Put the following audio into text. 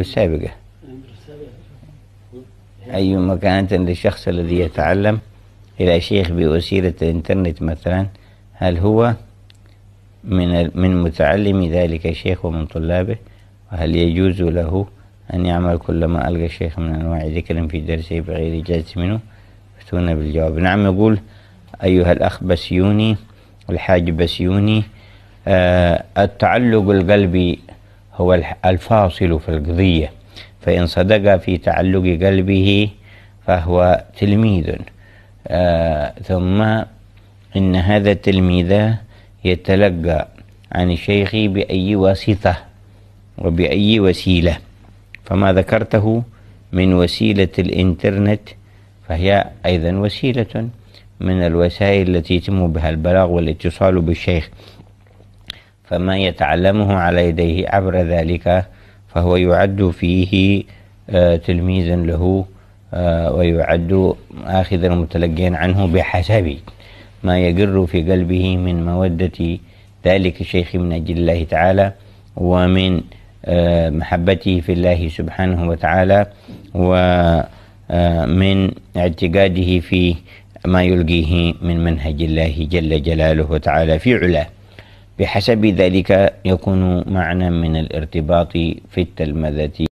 السابقة أي مكانة للشخص الذي يتعلم إلى شيخ بوسيلة الإنترنت مثلا هل هو من من متعلم ذلك الشيخ ومن طلابه وهل يجوز له أن يعمل كلما ألقى الشيخ من أنواع ذكر في درسه بغير إجازة منه فتونا بالجواب نعم يقول أيها الأخ بسيوني الحاج بسيوني آه التعلق القلبي هو الفاصل في القضية فإن صدق في تعلق قلبه فهو تلميذ آه ثم إن هذا التلميذ يتلقى عن الشيخ بأي واسطة وبأي وسيلة فما ذكرته من وسيلة الإنترنت فهي أيضا وسيلة من الوسائل التي يتم بها البلاغ والاتصال بالشيخ فما يتعلمه على يديه عبر ذلك فهو يعد فيه آه، تلميذا له آه، ويعد آخذا متلقيا عنه بحسب ما يجر في قلبه من مودة ذلك الشيخ من أجل الله تعالى ومن آه، محبته في الله سبحانه وتعالى ومن اعتقاده في ما يلقيه من منهج الله جل جلاله وتعالى في علاه بحسب ذلك يكون معنى من الارتباط في التلمذة